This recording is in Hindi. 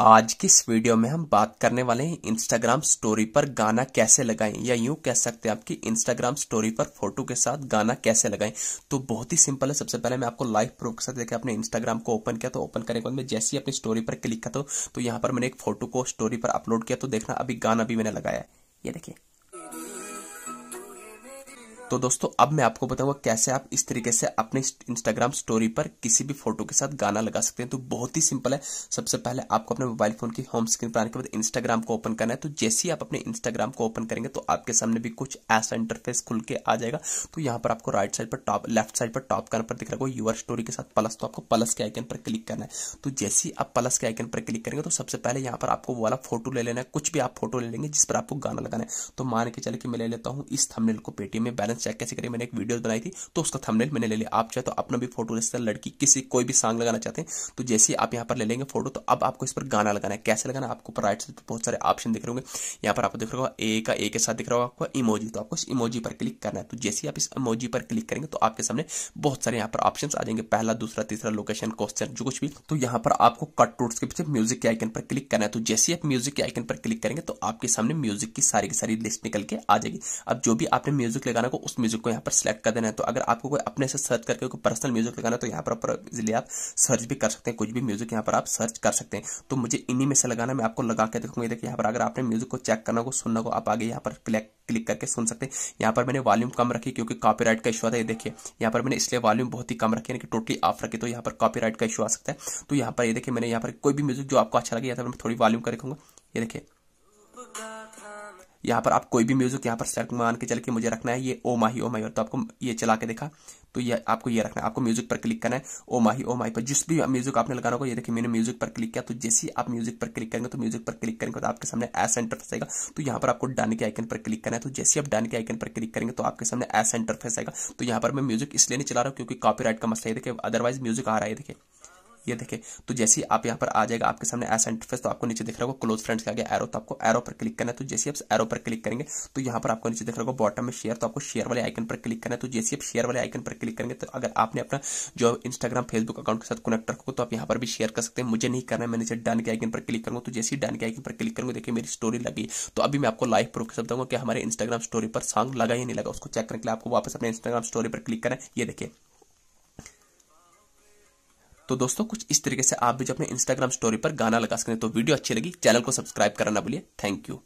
आज की इस वीडियो में हम बात करने वाले हैं इंस्टाग्राम स्टोरी पर गाना कैसे लगाएं या यूं कह सकते हैं आपकी इंस्टाग्राम स्टोरी पर फोटो के साथ गाना कैसे लगाएं तो बहुत ही सिंपल है सबसे पहले मैं आपको लाइव प्रूफ के साथ देखा अपने इंस्टाग्राम को ओपन किया तो ओपन करने के बाद जैसे ही अपनी स्टोरी पर क्लिक करता हूँ तो, तो यहां पर मैंने एक फोटो को स्टोरी पर अपलोड किया तो देखना अभी गाना भी मैंने लगाया ये देखिए तो दोस्तों अब मैं आपको बताऊंगा कैसे आप इस तरीके से अपने इंस्टाग्राम स्टोरी पर किसी भी फोटो के साथ गाना लगा सकते हैं तो बहुत ही सिंपल है सबसे पहले आपको अपने मोबाइल फोन की होम स्क्रीन पर आने के बाद इंस्टाग्राम को ओपन करना है तो जैसे ही आप अपने इंस्टाग्राम को ओपन करेंगे तो आपके सामने भी कुछ ऐसा इंटरफेस खुल के आ जाएगा तो यहाँ पर आपको राइट साइड पर टॉप लेफ्ट साइड पर टॉप कर्न पर दिख रहा है यूर स्टोरी के साथ प्लस तो आपको प्लस के आइकन पर क्लिक करना है तो जैसे ही आप प्लस के आइकन पर क्लिक करेंगे तो सबसे पहले यहाँ पर आपको वाला फोटो ले लेना है कुछ भी आप फोटो ले लेंगे जिस पर आपको गाना लगाना है तो मान के चले कि मैं ले लेता हूँ इस थमनेल को पेटीएम में बैलेंस चेक कैसे करें मैंने एक वीडियो बनाई थी तो उसका थंबनेल मैंने ले लिया आप चाहे तो अपना भी फोटो रिश्ता लड़की किसी कोई भी सॉन्ग लगाना चाहते हैं तो जैसे ही आप यहाँ पर ले लेंगे फोटो तो अब आपको इस पर गाना लगाना है कैसे लगाना आपको ऊपर राइट साइड पर बहुत सारे ऑप्शन दिख रहे होंगे यहाँ पर आपको दिख रहा होगा ए का ए के साथ दिख रहा होगा आपको इमोजी तो आपको इस इमोजी पर क्लिक करना है तो जैसे ही आप इस इमोजी पर क्लिक करेंगे तो आपके सामने बहुत सारे यहाँ पर ऑप्शन आ जाएंगे पहला दूसरा तीसरा लोकेशन क्वेश्चन जो कुछ भी तो यहाँ पर आपको कट रूट्स के पीछे म्यूजिक के आइकन पर क्लिक करना है तो जैसे ही आप म्यूजिक के आइकन पर क्लिक करेंगे तो आपके सामने म्यूजिक की सारी की सारी लिस्ट निकल के आ जाएगी अब जो भी आपने म्यूजिक लगाना को उस म्यूजिक को यहाँ पर सिलेक्ट कर देना है तो अगर आपको कोई अपने से सर्च करके कोई पर्सनल म्यूजिक लगाना है तो यहाँ पर इजिली आप सर्च भी कर सकते हैं कुछ भी म्यूजिक यहाँ पर आप सर्च कर सकते हैं तो मुझे इन्हीं में से लगाना मैं आपको लगा के देखूंगा देखिए यहाँ पर अगर आपने म्यूजिक को चेक करना को सुनना को आप आगे यहाँ पर क्लिक क्लिक करके सुन सकते हैं यहाँ पर मैंने वॉल्यूम कम रखी क्योंकि कॉपीराइट का इशू आता है देखिए यहाँ पर मैंने इसलिए वॉल्यूम बहुत ही कम रखी है कि टोटली ऑफ रखी तो यहाँ पर कॉपीराइट का इशू आ सकता है तो यहाँ पर ये देखिए मैंने यहाँ पर कोई भी म्यूजिक जो आपको अच्छा लगे यहाँ पर मैं थोड़ी वॉल्यूम कर रखूंगा ये देखिए यहाँ पर आप कोई भी म्यूजिक यहाँ पर सेलेक्ट मान के चल के मुझे रखना है ये ओ माही ओ माही और तो आपको ये चला के देखा तो ये आपको ये रखना है आपको म्यूजिक पर क्लिक करना है ओ माही ओ माही पर जिस भी म्यूजिक आपने लगाना होगा ये देखिए मैंने म्यूजिक पर क्लिक किया तो जैसे ही आप म्यूजिक पर क्लिक करेंगे तो म्यूजिक पर क्लिक करेंगे तो आपके सामने एस इंटरफेस आएगा तो यहाँ पर आपको डन के आइकन पर क्लिक करना है तो जैसे आप डन के आइकन पर क्लिक करेंगे तो आपके सामने एस इंटरफेस आएगा तो यहाँ पर मैं म्यूजिक इसलिए नहीं चला रहा हूँ क्योंकि कॉपी का मसला है देखिए अदरवाइज म्यूजिक आ रहा है देखिए ये देखे तो जैसे ही आप यहाँ पर आ जाएगा आपके सामने ऐसा इंटरफेस तो आपको नीचे दिख रहा होगा क्लोज फ्रेंड्स का गया एरो तो आपको एरो पर क्लिक करना है तो जैसे आप एरो पर क्लिक करेंगे तो यहाँ पर आपको नीचे दिख रहा होगा बॉटम में शेयर तो आपको शेयर वाले आइकन पर क्लिक करना है तो जैसे आप शेयर वाले आइकन पर क्लिक करेंगे तो अगर आपने अपना जो इंस्टाग्राम फेसबुक अकाउंट के साथ कनेक्ट रखो तो आप यहाँ पर भी शेयर कर सकते हैं मुझे नहीं करना है मैं नीचे डन के आइकन पर क्लिक करूँगा तो जैसे ही डन के आइकन पर क्लिक करूँगा देखिए मेरी स्टोरी लगी तो अभी मैं आपको लाइव प्रूफ कर सकता हूँ कि हमारे इंस्टाग्राम स्टोरी पर सॉन्ग लगा ही नहीं लगा उसको चेक करने के लिए आपको वापस अपने इंस्टाग्राम स्टोरी पर क्लिक करना है ये देखिए तो दोस्तों कुछ इस तरीके से आप भी जब अपने इंस्टाग्राम स्टोरी पर गाना लगा सकते हैं तो वीडियो अच्छी लगी चैनल को सब्सक्राइब करना बोलिए भूलिए थैंक यू